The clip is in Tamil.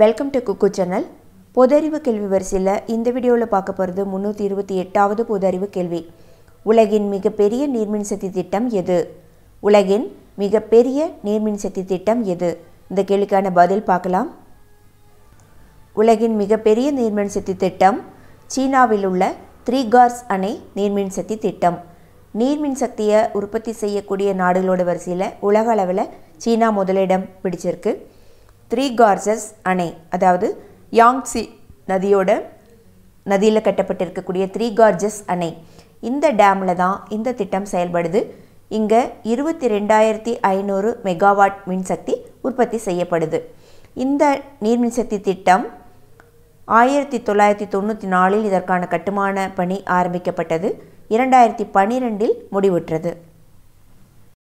வெல்கம் டு குக்கு சேனல் பொதறிவு கேள்வி வரிசையில் இந்த வீடியோவில் பார்க்க போகிறது முந்நூற்றி இருபத்தி எட்டாவது பொதறிவு கேள்வி உலகின் மிகப்பெரிய நீர்மின் சக்தி திட்டம் எது உலகின் மிகப்பெரிய நீர்மின் சக்தி திட்டம் எது இந்த கேள்விக்கான பதில் பார்க்கலாம் உலகின் மிகப்பெரிய நீர்மின் சக்தி திட்டம் சீனாவில் உள்ள த்ரீகார்ஸ் அணை நீர்மின் சக்தி திட்டம் நீர்மின் சக்தியை உற்பத்தி செய்யக்கூடிய நாடுகளோட வரிசையில் உலக அளவில் சீனா முதலிடம் பிடிச்சிருக்கு த்ரீ கார்சஸ் அணை அதாவது யாங்ஸி நதியோட நதியில் கட்டப்பட்டிருக்கக்கூடிய த்ரீ கார்ஜஸ் அணை இந்த டேமில் தான் இந்த திட்டம் செயல்படுது இங்கே இருபத்தி ரெண்டாயிரத்தி ஐநூறு மெகாவாட் மின்சக்தி உற்பத்தி செய்யப்படுது இந்த நீர்மின்சக்தி திட்டம் ஆயிரத்தி தொள்ளாயிரத்தி தொண்ணூற்றி நாலில் இதற்கான கட்டுமான பணி ஆரம்பிக்கப்பட்டது இரண்டாயிரத்தி பனிரெண்டில் முடிவுற்றது